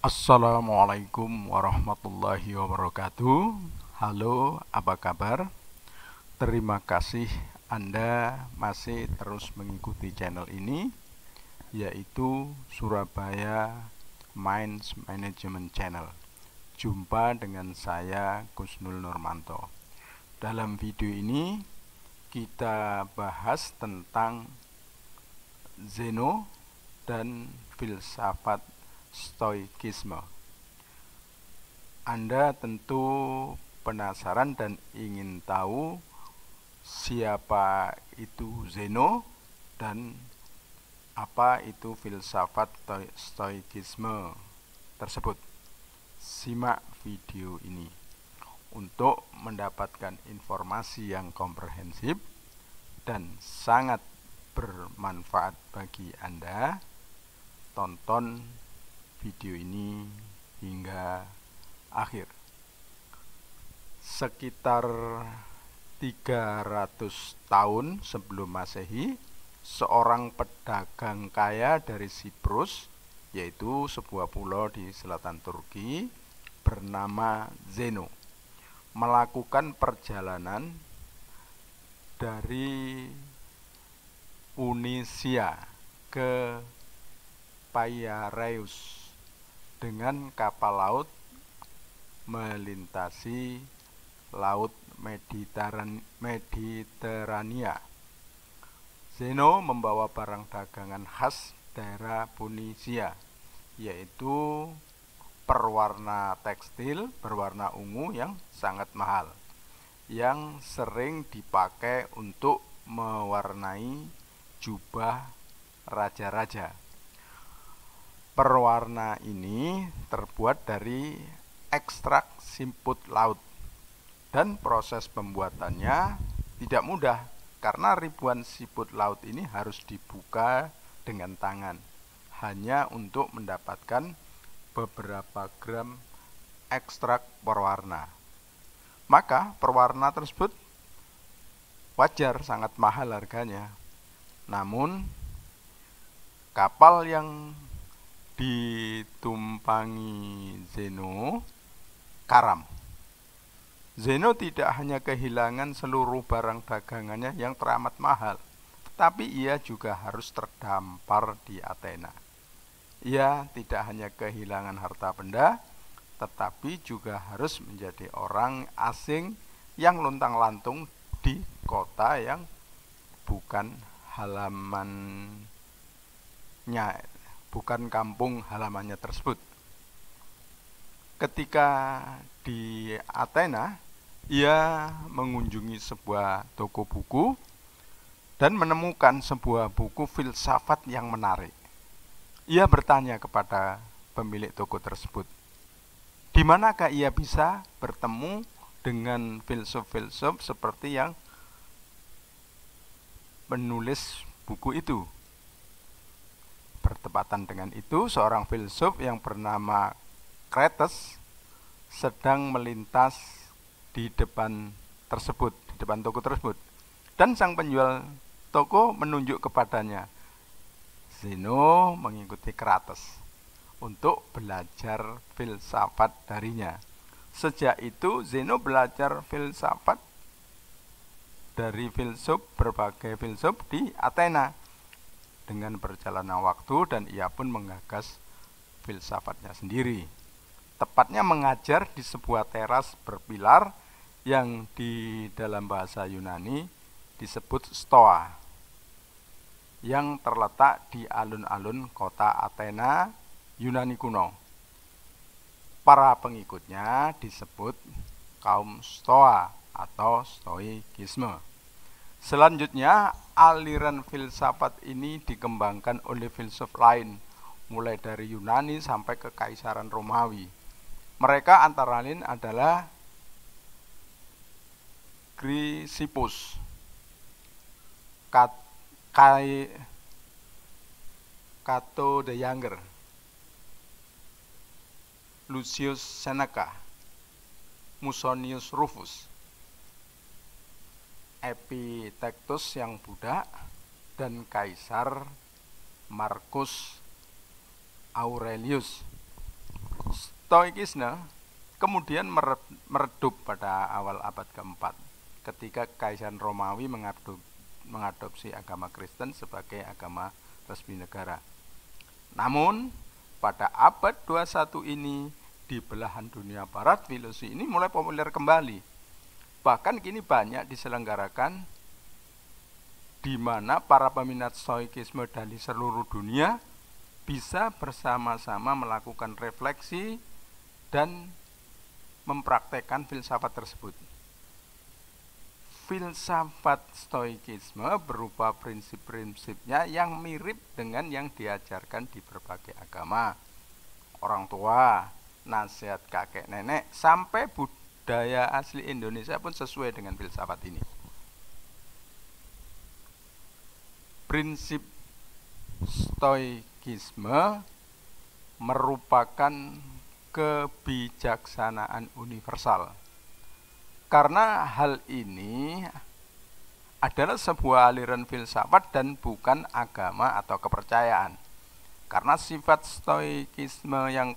Assalamualaikum warahmatullahi wabarakatuh. Halo, apa kabar? Terima kasih Anda masih terus mengikuti channel ini, yaitu Surabaya Minds Management Channel. Jumpa dengan saya, Kusnul Nurmanto. Dalam video ini, kita bahas tentang Zeno dan filsafat stoikisme. Anda tentu penasaran dan ingin tahu siapa itu Zeno dan apa itu filsafat stoikisme tersebut. Simak video ini untuk mendapatkan informasi yang komprehensif dan sangat bermanfaat bagi Anda. Tonton video ini hingga akhir sekitar 300 tahun sebelum masehi seorang pedagang kaya dari Siprus yaitu sebuah pulau di selatan Turki bernama Zeno melakukan perjalanan dari Unisia ke Paiareus dengan kapal laut melintasi laut Mediteran Mediterania. Zeno membawa barang dagangan khas daerah Tunisia, yaitu perwarna tekstil berwarna ungu yang sangat mahal, yang sering dipakai untuk mewarnai jubah raja-raja perwarna ini terbuat dari ekstrak simput laut dan proses pembuatannya tidak mudah karena ribuan siput laut ini harus dibuka dengan tangan hanya untuk mendapatkan beberapa gram ekstrak perwarna maka perwarna tersebut wajar sangat mahal harganya namun kapal yang ditumpangi Zeno karam. Zeno tidak hanya kehilangan seluruh barang dagangannya yang teramat mahal, tetapi ia juga harus terdampar di Athena. Ia tidak hanya kehilangan harta benda, tetapi juga harus menjadi orang asing yang luntang-lantung di kota yang bukan halamannya bukan kampung halamannya tersebut. Ketika di Athena, ia mengunjungi sebuah toko buku dan menemukan sebuah buku filsafat yang menarik. Ia bertanya kepada pemilik toko tersebut, di manakah ia bisa bertemu dengan filsuf-filsuf seperti yang menulis buku itu? bertepatan dengan itu seorang filsuf yang bernama Kretes sedang melintas di depan tersebut, di depan toko tersebut. Dan sang penjual toko menunjuk kepadanya. Zeno mengikuti Kretes untuk belajar filsafat darinya. Sejak itu Zeno belajar filsafat dari filsuf berbagai filsuf di Athena dengan berjalannya waktu dan ia pun menggagas filsafatnya sendiri. Tepatnya mengajar di sebuah teras berpilar yang di dalam bahasa Yunani disebut Stoa yang terletak di alun-alun kota Athena, Yunani kuno. Para pengikutnya disebut kaum Stoa atau Stoikisme. Selanjutnya, aliran filsafat ini dikembangkan oleh filsuf lain, mulai dari Yunani sampai ke Kaisaran Romawi. Mereka antara lain adalah Chrysippus, Kat, Kai, Cato the Younger, Lucius Seneca, Musonius Rufus, Epitektus yang budak dan Kaisar Marcus Aurelius. Stoikisme kemudian meredup pada awal abad keempat ketika Kaisar Romawi mengadop, mengadopsi agama Kristen sebagai agama resmi negara. Namun, pada abad 21 ini di belahan dunia barat filosofi ini mulai populer kembali Bahkan kini banyak diselenggarakan di mana para peminat stoikisme dari seluruh dunia bisa bersama-sama melakukan refleksi dan mempraktekkan filsafat tersebut. Filsafat stoikisme berupa prinsip-prinsipnya yang mirip dengan yang diajarkan di berbagai agama. Orang tua, nasihat kakek nenek, sampai budaya daya asli Indonesia pun sesuai dengan filsafat ini. Prinsip stoikisme merupakan kebijaksanaan universal. Karena hal ini adalah sebuah aliran filsafat dan bukan agama atau kepercayaan. Karena sifat stoikisme yang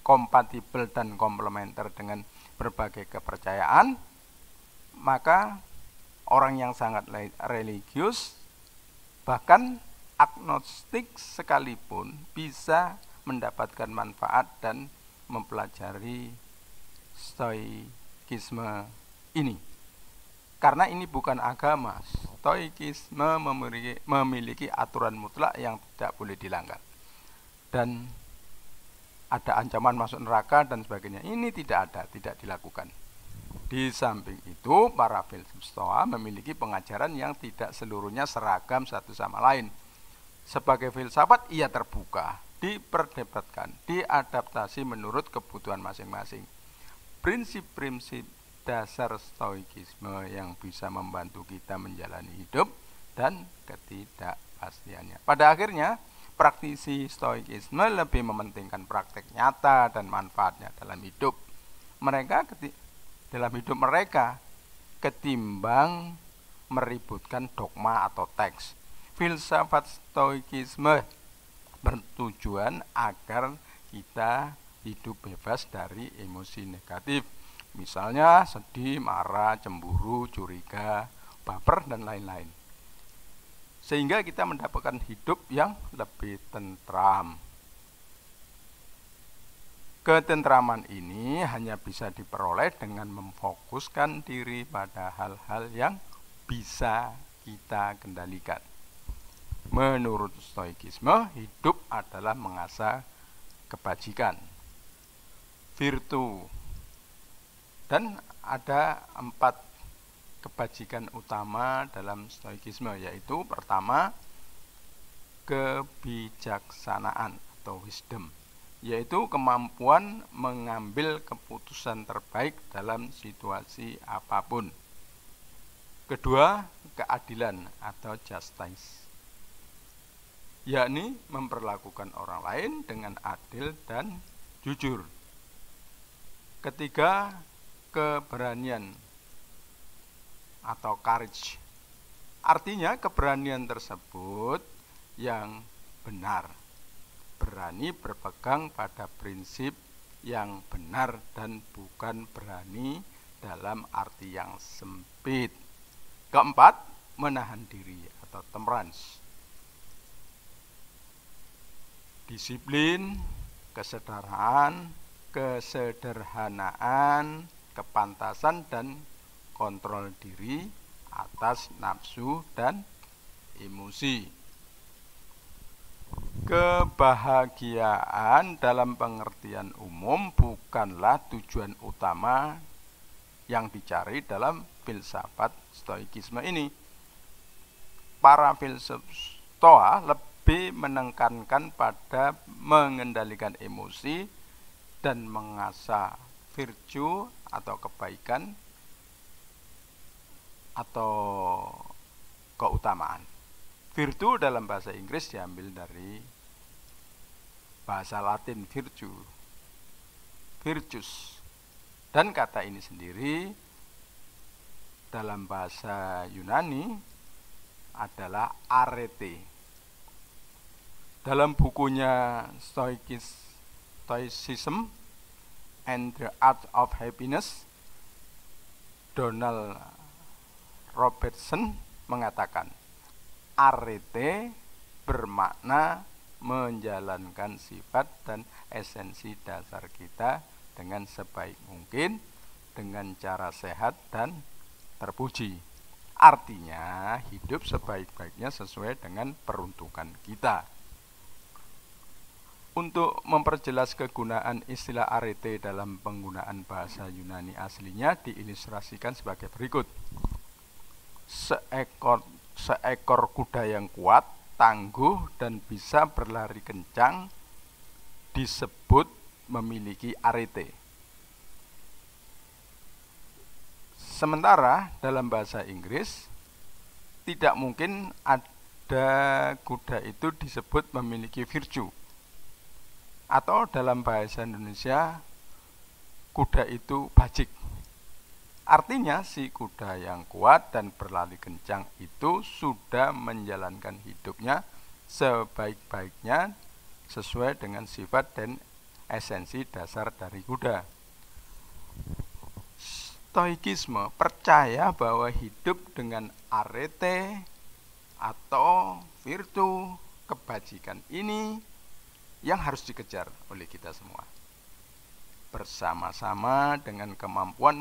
kompatibel dan komplementer dengan berbagai kepercayaan, maka orang yang sangat religius, bahkan agnostik sekalipun bisa mendapatkan manfaat dan mempelajari stoikisme ini. Karena ini bukan agama, stoikisme memiliki, aturan mutlak yang tidak boleh dilanggar. Dan ada ancaman masuk neraka dan sebagainya. Ini tidak ada, tidak dilakukan. Di samping itu, para filsuf Stoa memiliki pengajaran yang tidak seluruhnya seragam satu sama lain. Sebagai filsafat, ia terbuka, diperdebatkan, diadaptasi menurut kebutuhan masing-masing. Prinsip-prinsip dasar stoikisme yang bisa membantu kita menjalani hidup dan ketidakpastiannya. Pada akhirnya, praktisi stoikisme lebih mementingkan praktek nyata dan manfaatnya dalam hidup mereka dalam hidup mereka ketimbang meributkan dogma atau teks. Filsafat stoikisme bertujuan agar kita hidup bebas dari emosi negatif. Misalnya sedih, marah, cemburu, curiga, baper dan lain-lain sehingga kita mendapatkan hidup yang lebih tentram. Ketentraman ini hanya bisa diperoleh dengan memfokuskan diri pada hal-hal yang bisa kita kendalikan. Menurut Stoikisme, hidup adalah mengasah kebajikan, virtu, dan ada empat kebajikan utama dalam stoikisme yaitu pertama kebijaksanaan atau wisdom yaitu kemampuan mengambil keputusan terbaik dalam situasi apapun. Kedua, keadilan atau justice yakni memperlakukan orang lain dengan adil dan jujur. Ketiga, keberanian atau courage. Artinya keberanian tersebut yang benar. Berani berpegang pada prinsip yang benar dan bukan berani dalam arti yang sempit. Keempat, menahan diri atau temperance. Disiplin, kesederhanaan kesederhanaan, kepantasan dan kontrol diri atas nafsu dan emosi. Kebahagiaan dalam pengertian umum bukanlah tujuan utama yang dicari dalam filsafat stoikisme ini. Para filsuf stoa lebih menekankan pada mengendalikan emosi dan mengasah virtue atau kebaikan atau keutamaan. Virtu dalam bahasa Inggris diambil dari bahasa Latin virtu, virtus. Dan kata ini sendiri dalam bahasa Yunani adalah arete. Dalam bukunya Stoikis, Stoicism and the Art of Happiness, Donald Robertson mengatakan, arete bermakna menjalankan sifat dan esensi dasar kita dengan sebaik mungkin dengan cara sehat dan terpuji. Artinya hidup sebaik-baiknya sesuai dengan peruntukan kita. Untuk memperjelas kegunaan istilah arete dalam penggunaan bahasa Yunani aslinya diilustrasikan sebagai berikut seekor seekor kuda yang kuat, tangguh dan bisa berlari kencang disebut memiliki arete. Sementara dalam bahasa Inggris tidak mungkin ada kuda itu disebut memiliki virtue. Atau dalam bahasa Indonesia kuda itu bajik. Artinya si kuda yang kuat dan berlari kencang itu sudah menjalankan hidupnya sebaik-baiknya sesuai dengan sifat dan esensi dasar dari kuda. Stoikisme percaya bahwa hidup dengan arete atau virtu kebajikan ini yang harus dikejar oleh kita semua bersama-sama dengan kemampuan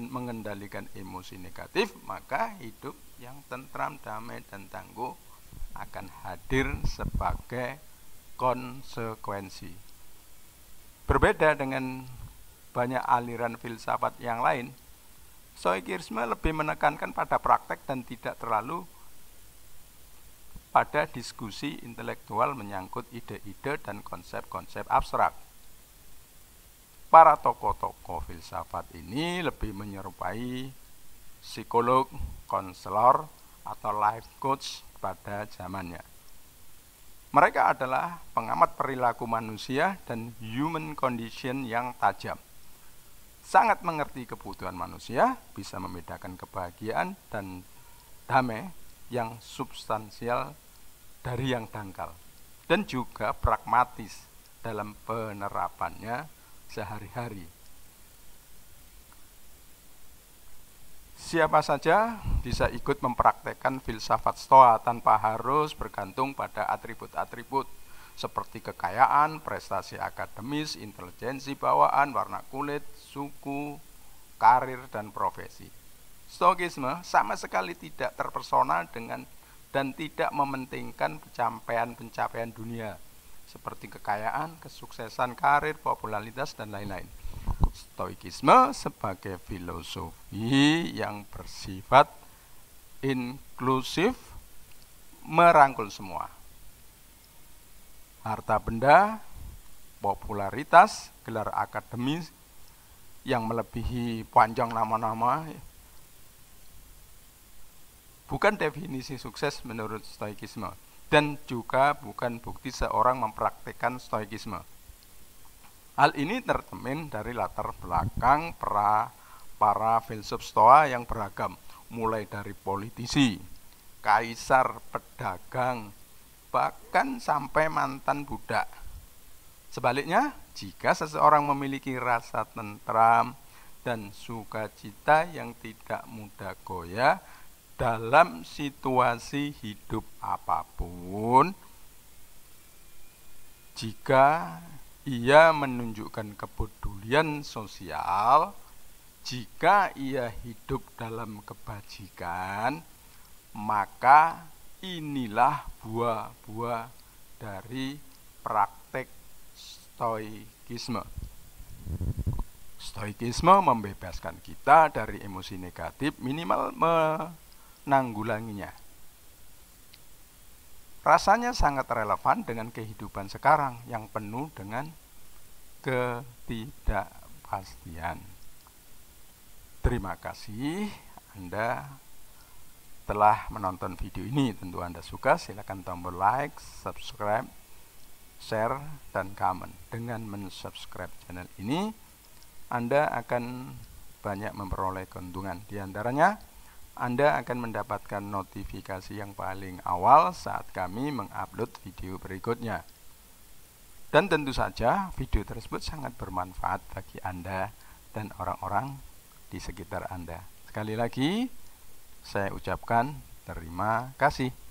mengendalikan emosi negatif, maka hidup yang tentram, damai, dan tangguh akan hadir sebagai konsekuensi. Berbeda dengan banyak aliran filsafat yang lain, Stoikisme lebih menekankan pada praktek dan tidak terlalu pada diskusi intelektual menyangkut ide-ide dan konsep-konsep abstrak para tokoh-tokoh filsafat ini lebih menyerupai psikolog, konselor, atau life coach pada zamannya. Mereka adalah pengamat perilaku manusia dan human condition yang tajam. Sangat mengerti kebutuhan manusia, bisa membedakan kebahagiaan dan damai yang substansial dari yang dangkal, dan juga pragmatis dalam penerapannya sehari-hari. Siapa saja bisa ikut mempraktekkan filsafat Stoa tanpa harus bergantung pada atribut-atribut seperti kekayaan, prestasi akademis, intelijensi bawaan, warna kulit, suku, karir, dan profesi. Stoikisme sama sekali tidak terpersonal dengan dan tidak mementingkan pencapaian-pencapaian dunia seperti kekayaan, kesuksesan, karir, popularitas, dan lain-lain. Stoikisme sebagai filosofi yang bersifat inklusif merangkul semua. Harta benda, popularitas, gelar akademis yang melebihi panjang nama-nama. Bukan definisi sukses menurut stoikisme dan juga bukan bukti seorang mempraktikkan stoikisme. Hal ini tercermin dari latar belakang para para filsuf stoa yang beragam, mulai dari politisi, kaisar, pedagang, bahkan sampai mantan budak. Sebaliknya, jika seseorang memiliki rasa tentram dan sukacita yang tidak mudah goyah, dalam situasi hidup apapun jika ia menunjukkan kepedulian sosial jika ia hidup dalam kebajikan maka inilah buah-buah dari praktek stoikisme stoikisme membebaskan kita dari emosi negatif minimal me Nanggulanginya. Rasanya sangat relevan dengan kehidupan sekarang yang penuh dengan ketidakpastian. Terima kasih Anda telah menonton video ini. Tentu Anda suka, silakan tombol like, subscribe, share, dan comment. Dengan mensubscribe channel ini, Anda akan banyak memperoleh keuntungan. Di antaranya, anda akan mendapatkan notifikasi yang paling awal saat kami mengupload video berikutnya. Dan tentu saja video tersebut sangat bermanfaat bagi Anda dan orang-orang di sekitar Anda. Sekali lagi, saya ucapkan terima kasih.